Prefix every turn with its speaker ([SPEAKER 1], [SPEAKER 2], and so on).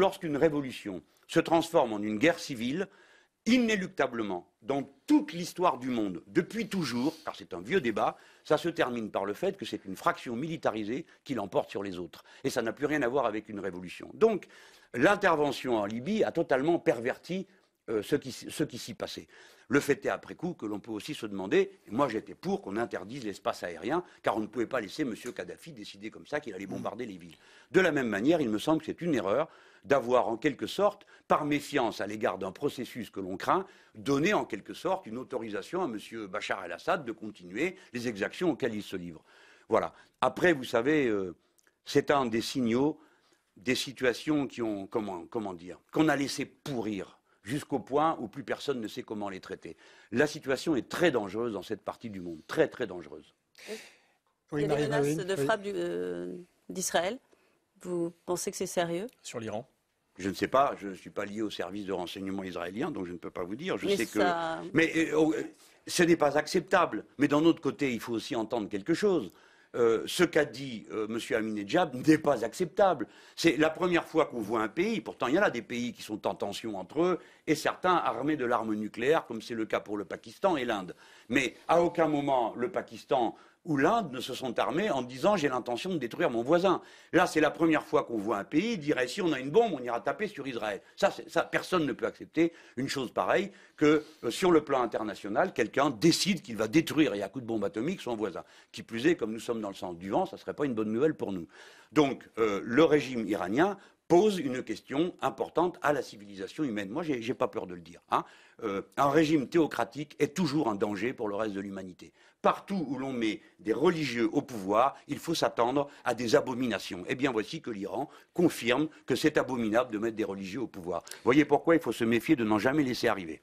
[SPEAKER 1] lorsqu'une révolution se transforme en une guerre civile, inéluctablement, dans toute l'histoire du monde, depuis toujours, car c'est un vieux débat, ça se termine par le fait que c'est une fraction militarisée qui l'emporte sur les autres. Et ça n'a plus rien à voir avec une révolution. Donc, l'intervention en Libye a totalement perverti euh, ce qui, qui s'y passait. Le fait est, après coup, que l'on peut aussi se demander, moi j'étais pour qu'on interdise l'espace aérien, car on ne pouvait pas laisser M. Kadhafi décider comme ça qu'il allait mm. bombarder les villes. De la même manière, il me semble que c'est une erreur d'avoir, en quelque sorte, par méfiance à l'égard d'un processus que l'on craint, donné en quelque sorte une autorisation à M. Bachar el-Assad de continuer les exactions auxquelles il se livre. Voilà. Après, vous savez, euh, c'est un des signaux des situations qui ont, comment, comment dire, qu'on a laissé pourrir jusqu'au point où plus personne ne sait comment les traiter. La situation est très dangereuse dans cette partie du monde, très très dangereuse. Oui. Oui, Il de frappe euh, d'Israël. Vous pensez que c'est sérieux Sur l'Iran je ne sais pas, je ne suis pas lié au service de renseignement israélien, donc je ne peux pas vous dire. Je mais sais que. Mais euh, oh, euh, ce n'est pas acceptable. Mais d'un autre côté, il faut aussi entendre quelque chose. Euh, ce qu'a dit M. Euh, M. Aminedjab n'est pas acceptable. C'est la première fois qu'on voit un pays, pourtant il y en a des pays qui sont en tension entre eux, et certains armés de l'arme nucléaire, comme c'est le cas pour le Pakistan et l'Inde. Mais à aucun moment le Pakistan ou l'Inde ne se sont armés en disant j'ai l'intention de détruire mon voisin. Là, c'est la première fois qu'on voit un pays dire eh, si on a une bombe, on ira taper sur Israël. Ça, ça personne ne peut accepter une chose pareille que euh, sur le plan international, quelqu'un décide qu'il va détruire et à coup de bombe atomique son voisin. Qui plus est, comme nous sommes dans le sens du vent, ça serait pas une bonne nouvelle pour nous. Donc, euh, le régime iranien pose une question importante à la civilisation humaine. Moi, n'ai pas peur de le dire. Hein. Euh, un régime théocratique est toujours un danger pour le reste de l'humanité. Partout où l'on met des religieux au pouvoir, il faut s'attendre à des abominations. Eh bien, voici que l'Iran confirme que c'est abominable de mettre des religieux au pouvoir. Voyez pourquoi il faut se méfier de n'en jamais laisser arriver.